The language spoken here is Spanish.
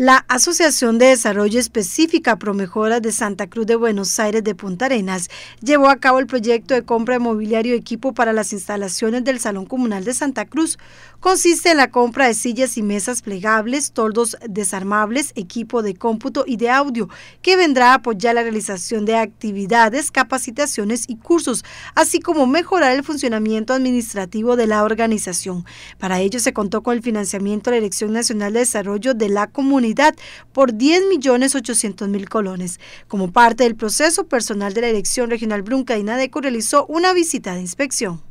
La Asociación de Desarrollo Específica Pro Mejora de Santa Cruz de Buenos Aires de Punta Arenas llevó a cabo el proyecto de compra de mobiliario y equipo para las instalaciones del Salón Comunal de Santa Cruz. Consiste en la compra de sillas y mesas plegables, toldos desarmables, equipo de cómputo y de audio, que vendrá a apoyar la realización de actividades, capacitaciones y cursos, así como mejorar el funcionamiento administrativo de la organización. Para ello se contó con el financiamiento de la Dirección Nacional de Desarrollo de la Comunidad por 10.800.000 colones. Como parte del proceso, personal de la Dirección Regional Brunca y Nadeco realizó una visita de inspección.